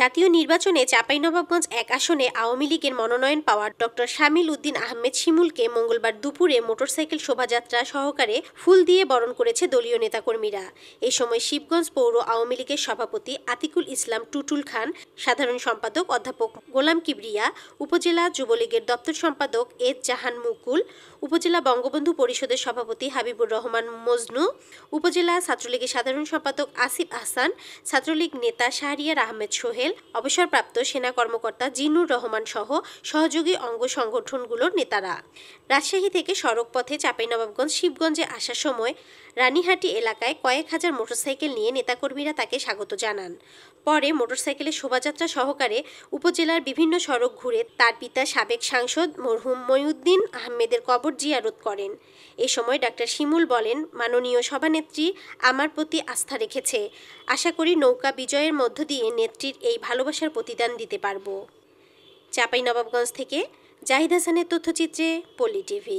জাতীয় নির্বাচনে চাঁপাইনবাবগঞ্জ এক আসনে আওয়ামী লীগের মনোনয়ন পাওয়া ডক্টর শামিল উদ্দিন আহমেদ শিমুলকে মঙ্গলবার দুপুরে মোটরসাইকেল শোভাযাত্রা সহকারে ফুল দিয়ে বরণ করেছে দলীয় নেতাকর্মীরা এ সময় শিবগঞ্জ পৌর আওয়ামী লীগের সভাপতি আতিকুল ইসলাম টুটুল খান সাধারণ সম্পাদক অধ্যাপক গোলাম কিবরিয়া উপজেলা যুবলীগের দপ্তর সম্পাদক এদ জাহান মুকুল উপজেলা বঙ্গবন্ধু পরিষদের সভাপতি হাবিবুর রহমান মজনু উপজেলা ছাত্রলীগের সাধারণ সম্পাদক আসিফ আহসান ছাত্রলীগ নেতা শাহরিয়ার আহমেদ সোহেল সোহেল অবসরপ্রাপ্ত সেনা কর্মকর্তা জিনুর রহমান সহ সহযোগী অঙ্গ সংগঠনগুলোর নেতারা রাজশাহী থেকে সড়ক পথে চাঁপাইনবাবগঞ্জ শিবগঞ্জে আসার সময় রানীহাটি এলাকায় কয়েক হাজার মোটরসাইকেল নিয়ে নেতাকর্মীরা তাকে স্বাগত জানান পরে মোটরসাইকেলে শোভাযাত্রা সহকারে উপজেলার বিভিন্ন সড়ক ঘুরে তার পিতা সাবেক সাংসদ মরহুম ময়ুদ্দিন আহমেদের কবর জিয়ারত করেন এ সময় ডাক্তার শিমুল বলেন মাননীয় সভানেত্রী আমার প্রতি আস্থা রেখেছে আশা করি নৌকা বিজয়ের মধ্য দিয়ে নেত্রীর এই এই ভালোবাসার প্রতিদান দিতে পারবো চাপাই নবাবগঞ্জ থেকে জাহিদ হাসানের তথ্যচিত্রে পল্লী টিভি